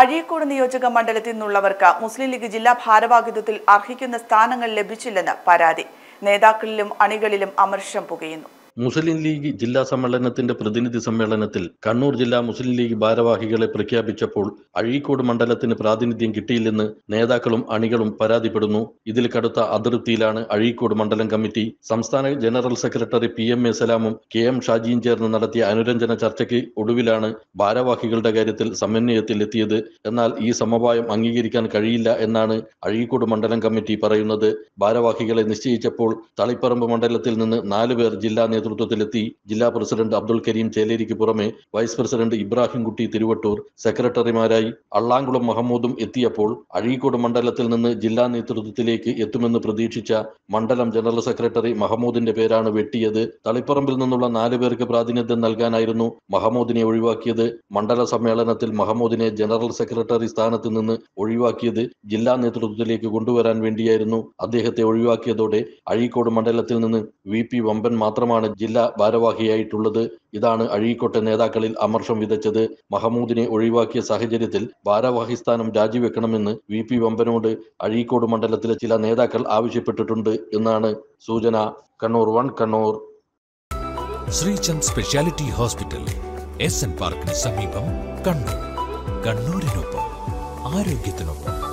അഴീക്കോട് നിയോജക മണ്ഡലത്തിൽ നിന്നുള്ളവർക്ക് മുസ്ലിം ലീഗ് ജില്ലാ ഭാരവാഹിത്വത്തിൽ അർഹിക്കുന്ന സ്ഥാനങ്ങൾ ലഭിച്ചില്ലെന്ന് പരാതി നേതാക്കളിലും അണികളിലും അമർഷം പുകയുന്നു മുസ്ലിം ലീഗ് ജില്ലാ സമ്മേളനത്തിന്റെ പ്രതിനിധി സമ്മേളനത്തിൽ കണ്ണൂർ ജില്ലാ മുസ്ലിം ലീഗ് ഭാരവാഹികളെ പ്രഖ്യാപിച്ചപ്പോൾ അഴീക്കോട് മണ്ഡലത്തിന് പ്രാതിനിധ്യം കിട്ടിയില്ലെന്ന് നേതാക്കളും അണികളും പരാതിപ്പെടുന്നു ഇതിൽ കടുത്ത അതിർത്തിയിലാണ് അഴീക്കോട് മണ്ഡലം കമ്മിറ്റി സംസ്ഥാന general secretary P M A സലാമും കെ എം ഷാജിയും ചേർന്ന് നടത്തിയ അനുരഞ്ജന ചർച്ചയ്ക്ക് ഒടുവിലാണ് ഭാരവാഹികളുടെ കാര്യത്തിൽ സമന്വയത്തിൽ എത്തിയത് എന്നാൽ ഈ സമവായം അംഗീകരിക്കാൻ കഴിയില്ല എന്നാണ് അഴീക്കോട് മണ്ഡലം കമ്മിറ്റി പറയുന്നത് ഭാരവാഹികളെ നിശ്ചയിച്ചപ്പോൾ തളിപ്പറമ്പ് മണ്ഡലത്തിൽ നിന്ന് നാലുപേർ ജില്ലാ നേതൃത്വം നേതൃത്വത്തിലെത്തി ജില്ലാ പ്രസിഡന്റ് അബ്ദുൾ കരീം ചേലേരിക്ക് പുറമെ വൈസ് പ്രസിഡന്റ് ഇബ്രാഹിംകുട്ടി തിരുവട്ടൂർ സെക്രട്ടറിമാരായി അള്ളാങ്കുളം മഹമ്മൂദും എത്തിയപ്പോൾ അഴീക്കോട് മണ്ഡലത്തിൽ നിന്ന് ജില്ലാ നേതൃത്വത്തിലേക്ക് എത്തുമെന്ന് പ്രതീക്ഷിച്ച മണ്ഡലം ജനറൽ സെക്രട്ടറി മഹമ്മൂദിന്റെ പേരാണ് വെട്ടിയത് തളിപ്പറമ്പിൽ നിന്നുള്ള നാലു പേർക്ക് പ്രാതിനിധ്യം നൽകാനായിരുന്നു മഹമ്മൂദിനെ ഒഴിവാക്കിയത് മണ്ഡല സമ്മേളനത്തിൽ മഹമ്മൂദിനെ ജനറൽ സെക്രട്ടറി സ്ഥാനത്ത് നിന്ന് ഒഴിവാക്കിയത് ജില്ലാ നേതൃത്വത്തിലേക്ക് കൊണ്ടുവരാൻ വേണ്ടിയായിരുന്നു അദ്ദേഹത്തെ ഒഴിവാക്കിയതോടെ അഴീക്കോട് മണ്ഡലത്തിൽ നിന്ന് വി പി വമ്പൻ മാത്രമാണ് ജില്ലാ ഭാരവാഹിയായിട്ടുള്ളത് ഇതാണ് അഴീക്കോട്ടെ നേതാക്കളിൽ അമർഷം വിതച്ചത് മഹമൂദിനെ ഒഴിവാക്കിയ സാഹചര്യത്തിൽ ഭാരവാഹി സ്ഥാനം രാജിവെക്കണമെന്ന് വി പി വമ്പനോട് അഴീക്കോട് മണ്ഡലത്തിലെ ചില നേതാക്കൾ ആവശ്യപ്പെട്ടിട്ടുണ്ട് എന്നാണ് സൂചന Kannur one Kannur Sreechand speciality hospital S N പാർക്കിന് സമീപം കണ്ണൂർ കണ്ണൂരിനൊപ്പം ആരോഗ്യത്തിനൊപ്പം